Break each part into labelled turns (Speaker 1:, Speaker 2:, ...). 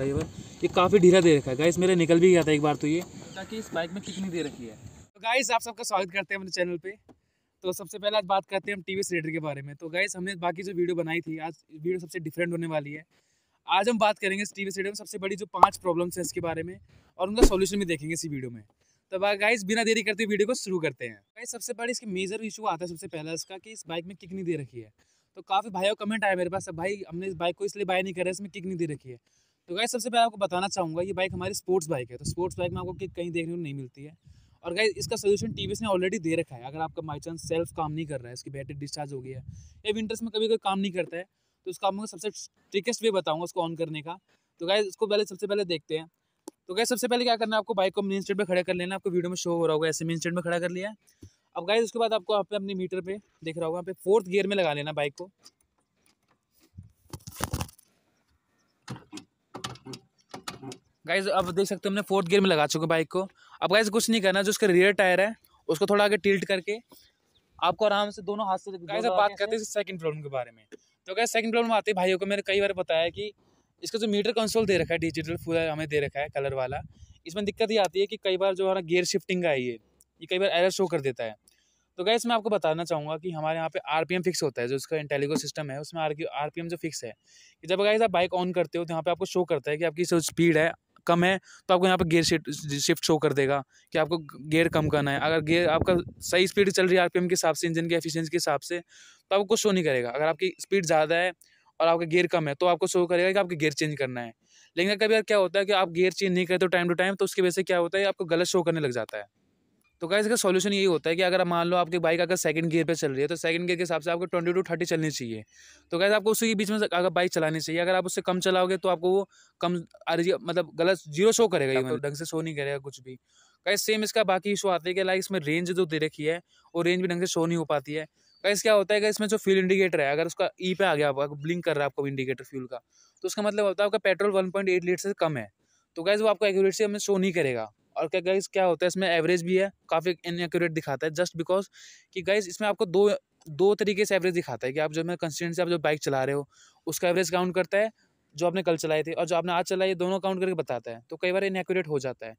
Speaker 1: है ये ये काफ़ी ढीला दे रखा है गाइस मेरा निकल भी गया था एक बार तो ये ताकि इस बाइक में कितनी दे रखी है तो गाइस आप सबका स्वागत करते हैं अपने चैनल पे तो सबसे पहले आज बात करते हैं हम टीवी रेडर के बारे में तो गाइस हमने बाकी जो वीडियो बनाई थी आज वीडियो सबसे डिफरेंट होने वाली है आज हम बात करेंगे इस टीवी रेडर में सबसे बड़ी जो पाँच प्रॉब्लम्स हैं इसके बारे में और उनका सोल्यूशन भी देखेंगे इसी वीडियो में तो गाइस बिना देरी करते वीडियो को शुरू करते हैं गाइस सबसे बड़ी इसके मेजर इशू आता है सबसे पहला इसका कि इस बाइक में किक नहीं दे रखी है तो काफ़ी भाइयों कमेंट आया मेरे पास भाई हमने इस बाइक को इसलिए बाय नहीं करा इसमें किक नहीं दे रखी है तो गाइज सबसे पहले आपको बताना चाहूँगा ये बाइक हमारी स्पोर्ट्स बाइक है तो स्पोर्ट्स बाइक में आपको कहीं देखने को नहीं मिलती है और गाइज इसका सोल्यूशन टी ने ऑलरेडी दे रखा है अगर आपका बाई चांस सेल्फ काम नहीं कर रहा है इसकी बैटरी डिस्चार्ज हो गई है या विंटर्स में कभी कोई काम नहीं करता है तो उसका आपको सबसे ट्रिकेस्ट वे बताऊँगा उसको ऑन करने का तो गाइज उसको पहले सबसे पहले देखते हैं तो गाइज सबसे पहले क्या करना है आपको बाइक को मेन स्टेट पर खड़ा कर लेना आपको वीडियो में शो हो रहा होगा ऐसे मेन स्टेट में खड़ा कर लिया अब गाइज उसके बाद आपको आप अपने मीटर पर देख रहा होगा यहाँ पे फोर्थ गियर में लगा लेना बाइक को गाइज अब देख सकते हो हमने फोर्थ गियर में लगा चुके बाइक को अब गाइज कुछ नहीं करना जो उसका रियर टायर है उसको थोड़ा आगे टिल्ट करके आपको आराम से दोनों हाथ से गाइज अब बात करते हैं सेकंड प्रॉब्लम के बारे में तो गाइज सेकंड प्रॉब्लम आते भाइयों को मैंने कई बार बताया कि इसका जो मीटर कंसोल दे रखा है डिजिटल पूरा हमें दे रखा है कलर वाला इसमें दिक्कत ये आती है कि कई बार जो हमारा गियर शिफ्टिंग का है ये ये कई बार एरर शो कर देता है तो गैस मैं आपको बताना चाहूँगा कि हमारे यहाँ पे आरपीएम फिक्स होता है जो उसका इंटेलिगो सिस्टम है उसमें आर आरपीएम जो फिक्स है कि जब गैस आप बाइक ऑन करते हो तो यहाँ पे आपको शो करता है कि आपकी जो स्पीड है कम है तो आपको यहाँ पर गेयर शिफ्ट शिफ्ट शो कर देगा कि आपको गेयर कम करना है अगर गेयर आपका सही स्पीड चल रही है आर के हिसाब से इंजन के एफिशिएंसी के हिसाब से तो आपको कुछ शो नहीं करेगा अगर आपकी स्पीड ज़्यादा है और आपका गेयर कम है तो आपको शो करेगा कि आपके गेयर चेंज करना है लेकिन कभी यार क्या होता है कि आप गेयर चेंज नहीं करते टाइम टू टाइम तो उसकी वजह से क्या होता है आपको गलत शो करने लग जाता है तो गाइस इसका सोल्यूशन यही होता है कि अगर मान लो आपकी बाइक अगर सेकंड गियर पे चल रही है तो सेकंड गियर के हिसाब से आपको ट्वेंटी टू थर्टी चलनी चाहिए तो गाइस आपको उसी के बीच में अगर बाइक चलानी चाहिए अगर आप उससे कम चलाओगे तो आपको वो कम मतलब गलत जीरो शो करेगा ये ढंग से शो नहीं करेगा कुछ भी कैसे सेम इसका बाकी इशू आता है कि लाइक इसमें रेंज जो दे रखी है और रेंज भी ढंग से शो नहीं हो पाती है कैसे क्या होता है कि इसमें जो फ्यूल इंडिकेटर है अगर उसका ई e पे आ गया आपका ब्लिंक कर रहा है आपको इंडिकेटर फ्यूल का तो उसका मतलब होता है आपका पेट्रोल एट लीटर से कम है तो गैस वो आपको एक्यूरेट से हमें शो नहीं करेगा और क्या गाइज क्या होता है इसमें एवरेज भी है काफ़ी इनएक्यूरेट दिखाता है जस्ट बिकॉज कि गाइज इसमें आपको दो दो तरीके से एवरेज दिखाता है कि आप जो मैं कंस्टेंट से आप जो बाइक चला रहे हो उसका एवरेज काउंट करता है जो आपने कल चलाई थी और जो आपने आज चलाई है दोनों काउंट करके बताता है तो कई बार इनएक्यूरेट हो जाता है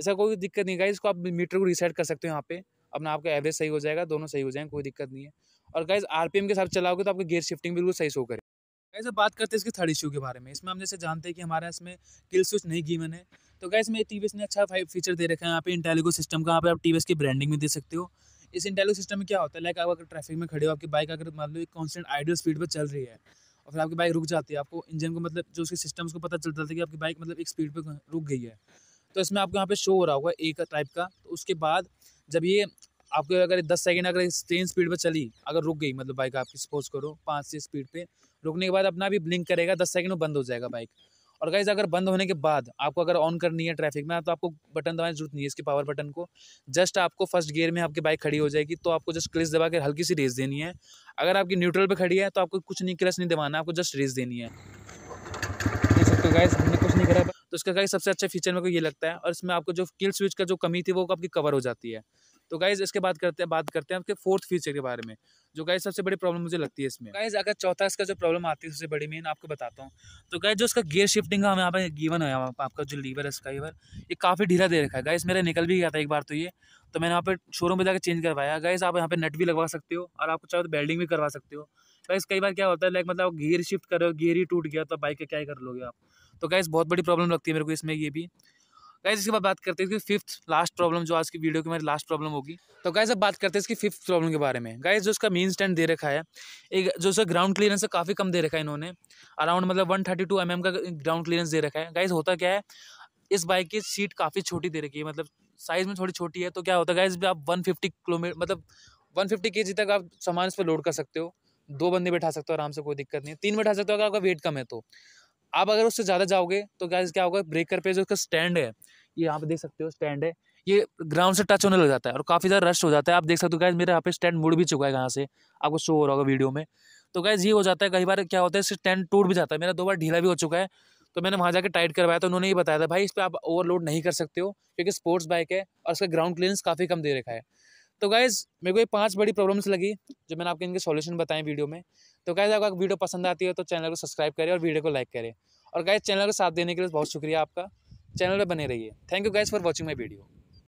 Speaker 1: ऐसा कोई दिक्कत नहीं गाइज को आप मीटर को रिसेट कर सकते हो यहाँ पर अपना आपका एवरेज सही हो जाएगा दोनों सही हो जाएंगे कोई दिक्कत नहीं है और गाइज आर के साथ चलाओगे तो आपका गेयर शिफ्टिंग बिल्कुल सही शो करेगी गाइज अब बात करते हैं इसके थर्ड इशू के बारे में इसमें हम जैसे जानते हैं कि हमारे इसमें किल स्विच नहीं गिवन है तो गैस में टी ने अच्छा फाइव फीचर दे रखा है यहाँ पे इंटेलिगो सिस्टम का यहाँ पे आप टी की ब्रांडिंग में दे सकते हो इस इंटेलिगो सिस्टम में क्या होता है लाइक आप अगर ट्रैफिक में खड़े हो आपकी बाइक अगर मान लो एक कॉन्स्टेंट आइडियल स्पीड पर चल रही है और फिर आपकी बाइक रुक जाती है आपको इंजन को मतलब जो उसके सिस्टम को पता चलता था कि आपकी बाइक मतलब एक स्पीड पर रुक गई है तो इसमें आपको यहाँ पे शो हो रहा होगा एक टाइप का तो उसके बाद जब ये आपके अगर दस सेकेंड अगर ट्रेन स्पीड पर चली अगर रुक गई मतलब बाइक आपकी सपोज करो पाँच से स्पीड पर रुकने के बाद अपना भी ब्लिंक करेगा दस सेकेंड में बंद हो जाएगा बाइक और गाइज अगर बंद होने के बाद आपको अगर ऑन करनी है ट्रैफिक में तो आपको बटन दबाने जरूरत नहीं है इसके पावर बटन को जस्ट आपको फर्स्ट गियर में आपकी बाइक खड़ी हो जाएगी तो आपको जस्ट क्लिस दबा के हल्की सी रेस देनी है अगर आपकी न्यूट्रल पर खड़ी है तो आपको कुछ नहीं क्लस नहीं दबाना आपको जस्ट रेस देनी है गाइज तो हमने कुछ नहीं करा तो इसका गाइज सबसे अच्छा फीचर मेरे को ये लगता है और इसमें आपको जो किल स्विच का जो कमी थी वो आपकी कवर हो जाती है तो गाइज इसके बाद करते हैं बात करते हैं आपके फोर्थ फीचर के बारे में जो गाय सबसे बड़ी प्रॉब्लम मुझे लगती है इसमें गाइज अगर चौथा इसका जो प्रॉब्लम आती है सबसे बड़ी मेन आपको बताता हूँ तो गाय जो इसका गियर शिफ्टिंग का हम यहाँ पर गीवन है आपका जो लीवर है इसका लीवर ये काफ़ी ढीला दे रखा है गाइज मेरा निकल भी गया था एक बार तो ये तो मैंने यहाँ पर शोरूम में जाकर चेंज करवाया गाइज आप यहाँ पर नेट भी लगवा सकते हो और आपको चाहे तो बेल्डिंग भी करवा सकते हो गाइस कई बार क्या होता है लाइक मतलब गियर शिफ्ट करो गियर ही टूट गया तो बाइक का क्या कर लोगे आप तो गाइस बहुत बड़ी प्रॉब्लम लगती है मेरे को इसमें ये भी गाइज इसके बाद बात करते हैं इसकी फिफ्थ लास्ट प्रॉब्लम जो आज की वीडियो की मेरी लास्ट प्रॉब्लम होगी तो गाइज अब बात करते हैं इसकी फिफ्थ प्रॉब्लम के बारे में गाइज जो इसका मेन स्टैंड दे रखा है एक जो उसका ग्राउंड क्लियरेंस है काफ़ी कम दे रखा है इन्होंने अराउंड मतलब one thirty two M M का ग्राउंड क्लियरेंस दे रखा है गाइज होता क्या है इस बाइक की सीट काफ़ी छोटी दे रखी है मतलब साइज़ में थोड़ी छोटी है तो क्या होता है गाइज आप वन फिफ्टी किलोमीटर मतलब वन फिफ्टी के जी तक आप सामान इस पर लोड कर सकते हो दो बंदे बैठा सकते हो आराम से कोई दिक्कत नहीं तीन बैठा सकते हो अगर आपका वेट कम है तो आप अगर उससे ज़्यादा जाओगे तो क्या क्या होगा ब्रेकर पे जो उसका स्टैंड है ये यहाँ पे देख सकते हो स्टैंड है ये ग्राउंड से टच होने लग जाता है और काफ़ी ज़्यादा रश हो जाता है आप देख सकते हो गैस मेरे यहाँ पे स्टैंड मुड़ भी चुका है यहाँ से आपको शो हो रहा होगा वीडियो में तो गैस ये हो जाता है कई बार क्या होता है इससे स्टैंड टूट भी जाता है मेरा दो बार ढीला भी हो चुका है तो मैंने वहाँ जाकर टाइट करवाया तो उन्होंने ये बताया था भाई इस पर आप ओवरलोड नहीं कर सकते हो क्योंकि स्पोर्ट्स बाइक है और उसका ग्राउंड क्लियरेंस काफ़ी कम दे रखा है तो गाइज़ मेरे को ये पांच बड़ी प्रॉब्लम्स लगी जो मैंने आपके इनके सॉल्यूशन बताए वीडियो में तो गाइज़ अगर वीडियो पसंद आती है तो चैनल को सब्सक्राइब करें और वीडियो को लाइक करें और गाइज़ चैनल को साथ देने के लिए बहुत शुक्रिया आपका चैनल पर बने रहिए thank you guys for watching my video